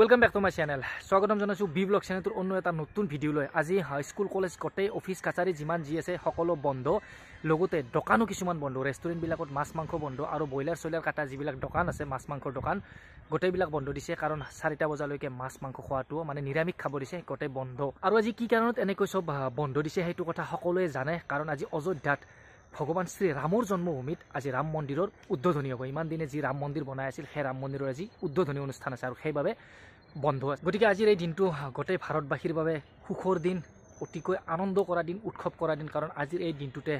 welcome back to my channel স্বাগতম জনাইছোঁ B blog চেনেলটোৰ অন্য এটা নতুন ভিডিঅ'লৈ আজি স্কুল কলেজ গোটেই অফিচ কাছাৰী যিমান যি আছে সকলো বন্ধ লগতে দোকানো কিছুমান বন্ধ ৰেষ্টুৰেণ্টবিলাকত মাছ মাংস বন্ধ আৰু ব্ৰইলাৰ চইলাৰ কাটা যিবিলাক দোকান আছে মাছ মাংসৰ দোকান গোটেইবিলাক বন্ধ দিছে কাৰণ চাৰিটা বজালৈকে মাছ মাংস খোৱাটো মানে নিৰামিষ খাব দিছে গোটেই বন্ধ আৰু আজি কি কাৰণত এনেকৈ চব বন্ধ দিছে সেইটো কথা সকলোৱে জানে কাৰণ আজি অযোধ্যাত ভগৱান শ্ৰী ৰামৰ জন্মভূমিত আজি ৰাম মন্দিৰৰ উদ্বোধনী হ'ব ইমান দিনে যি ৰাম মন্দিৰ বনাই আছিল সেই ৰাম মন্দিৰৰ আজি উদ্বোধনী অনুষ্ঠান আছে আৰু সেইবাবে বন্ধ আছে গতিকে আজিৰ এই দিনটো গোটেই ভাৰতবাসীৰ বাবে সুখৰ দিন অতিকৈ আনন্দ কৰা দিন উৎসৱ কৰা দিন কাৰণ আজিৰ এই দিনটোতে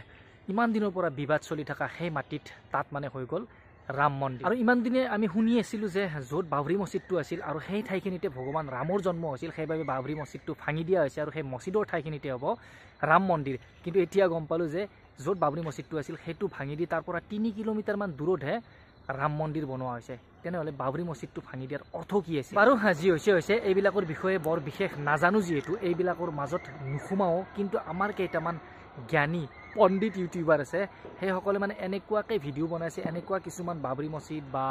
ইমান দিনৰ পৰা বিবাদ চলি থকা সেই মাটিত তাত মানে হৈ গ'ল ৰাম মন্দিৰ আৰু ইমান দিনে আমি শুনি আছিলোঁ যে য'ত বাবৰি মছজিদটো আছিল আৰু সেই ঠাইখিনিতে ভগৱান ৰামৰ জন্ম হৈছিল সেইবাবে বাবৰি মছজিদটো ভাঙি দিয়া হৈছে আৰু সেই মছজিদৰ ঠাইখিনিতে হ'ব ৰাম মন্দিৰ কিন্তু এতিয়া গম পালোঁ যে য'ত বাবৰি মছজিদটো আছিল সেইটো ভাঙি দি তাৰ পৰা তিনি কিলোমিটাৰমান দূৰতহে ৰাম মন্দিৰ বনোৱা হৈছে তেনেহ'লে বাবৰি মছজিদটো ভাঙি দিয়াৰ অৰ্থ কি আছে আৰু যি হৈছে হৈছে এইবিলাকৰ বিষয়ে বৰ বিশেষ নাজানো যিহেতু এইবিলাকৰ মাজত নোসোমাওঁ কিন্তু আমাৰ কেইটামান জ্ঞানী পণ্ডিত ইউটিউবাৰ আছে সেইসকলে মানে এনেকুৱাকৈ ভিডিঅ' বনাইছে এনেকুৱা কিছুমান বাবৰি মছজিদ বা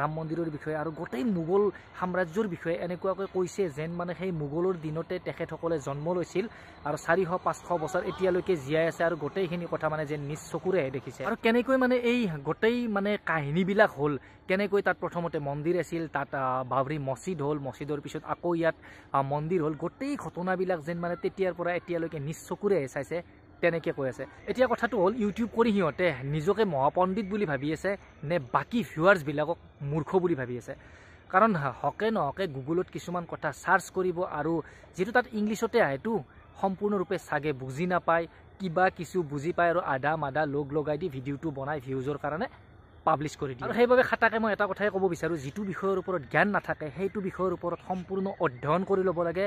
ৰাম মন্দিৰৰ বিষয়ে আৰু গোটেই মোগল সাম্ৰাজ্যৰ বিষয়ে এনেকুৱাকৈ কৈছে যেন মানে সেই মোগলৰ দিনতে তেখেতসকলে জন্ম লৈছিল আৰু চাৰিশ পাঁচশ বছৰ এতিয়ালৈকে জীয়াই আছে আৰু গোটেইখিনি কথা মানে যেন নিজ চকুৰেহে দেখিছে আৰু কেনেকৈ মানে এই গোটেই মানে কাহিনীবিলাক হ'ল কেনেকৈ তাত প্ৰথমতে মন্দিৰ আছিল তাত বাবৰি মছজিদ হ'ল মছজিদৰ পিছত আকৌ ইয়াত মন্দিৰ হ'ল গোটেই ঘটনাবিলাক যেন মানে তেতিয়াৰ পৰা এতিয়ালৈকে নিজ চকুৰেহে চাইছে তেনেকৈ কৈ আছে এতিয়া কথাটো হ'ল ইউটিউব কৰি সিহঁতে নিজকে মহাপণ্ডিত বুলি ভাবি আছে নে বাকী ভিউৱাৰ্ছবিলাকক মূৰ্খ বুলি ভাবি আছে কাৰণ হকে নহকে গুগলত কিছুমান কথা চাৰ্চ কৰিব আৰু যিটো তাত ইংলিছতে আহেতো সম্পূৰ্ণৰূপে চাগে বুজি নাপায় কিবা কিছু বুজি পায় আৰু আধা মাদা লগ লগাই দি ভিডিঅ'টো বনাই ভিউজৰ কাৰণে পাব্লিছ কৰি দিয়ে আৰু সেইবাবে খাটাকে মই এটা কথাই ক'ব বিচাৰোঁ যিটো বিষয়ৰ ওপৰত জ্ঞান নাথাকে সেইটো বিষয়ৰ ওপৰত সম্পূৰ্ণ অধ্যয়ন কৰি ল'ব লাগে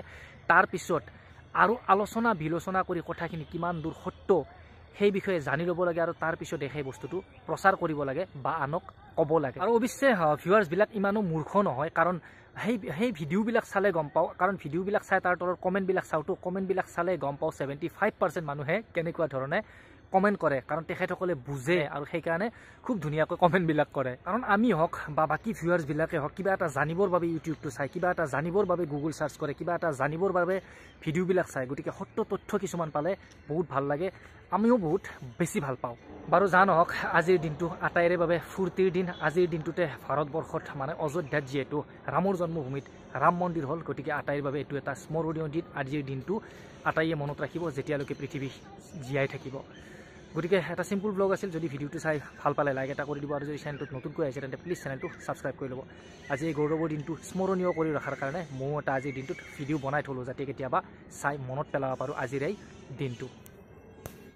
তাৰপিছত আৰু আলোচনা বিলোচনা কৰি কথাখিনি কিমান দূৰ সত্য সেই বিষয়ে জানি ল'ব লাগে আৰু তাৰপিছতে সেই বস্তুটো প্ৰচাৰ কৰিব লাগে বা আনক ক'ব লাগে আৰু অৱশ্যে ভিউৱাৰ্ছবিলাক ইমানো মূৰ্খ নহয় কাৰণ সেই সেই ভিডিঅ'বিলাক চালে গম পাওঁ কাৰণ ভিডিঅ'বিলাক চাই তাৰ তলৰ কমেণ্টবিলাক চাওঁতো কমেণ্টবিলাক চালে গম পাওঁ ছেভেণ্টি ফাইভ পাৰ্চেণ্ট মানুহে কেনেকুৱা ধৰণে কমেণ্ট কৰে কাৰণ তেখেতসকলে বুজে আৰু সেইকাৰণে খুব ধুনীয়াকৈ কমেণ্টবিলাক কৰে কাৰণ আমি হওক বা বাকী ভিউৱাৰ্ছবিলাকে হওক কিবা এটা জানিবৰ বাবে ইউটিউবটো চায় কিবা এটা জানিবৰ বাবে গুগল চাৰ্চ কৰে কিবা এটা জানিবৰ বাবে ভিডিঅ'বিলাক চায় গতিকে সত্য তথ্য কিছুমান পালে বহুত ভাল লাগে আমিও বহুত বেছি ভাল পাওঁ বাৰু যা নহওক আজিৰ দিনটো আটাইৰে বাবে ফূৰ্তিৰ দিন আজিৰ দিনটোতে ভাৰতবৰ্ষত মানে অযোধ্যাত যিহেতু ৰামৰ জন্মভূমিত ৰাম মন্দিৰ হ'ল গতিকে আটাইৰ বাবে এইটো এটা স্মৰণীয় দিন আজিৰ দিনটো আটাইয়ে মনত ৰাখিব যেতিয়ালৈকে পৃথিৱী জীয়াই থাকিব গতিকে এটা চিম্পল ব্লগ আছিল যদি ভিডিঅ'টো চাই ভাল পালে লাইক এটা কৰি দিব আৰু যদি চেনেলটোত নতুনকৈ আছে তেন্তে প্লিজ চেনেলটো ছাবস্ক্ৰাইব কৰি ল'ব আজি এই গৌৰৱৰ দিনটো স্মৰণীয় কৰি ৰখাৰ কাৰণে মোৰ এটা আজিৰ দিনটোত ভিডিঅ' বনাই থ'লোঁ যাতে কেতিয়াবা চাই মনত পেলাব পাৰোঁ আজিৰ এই দিনটো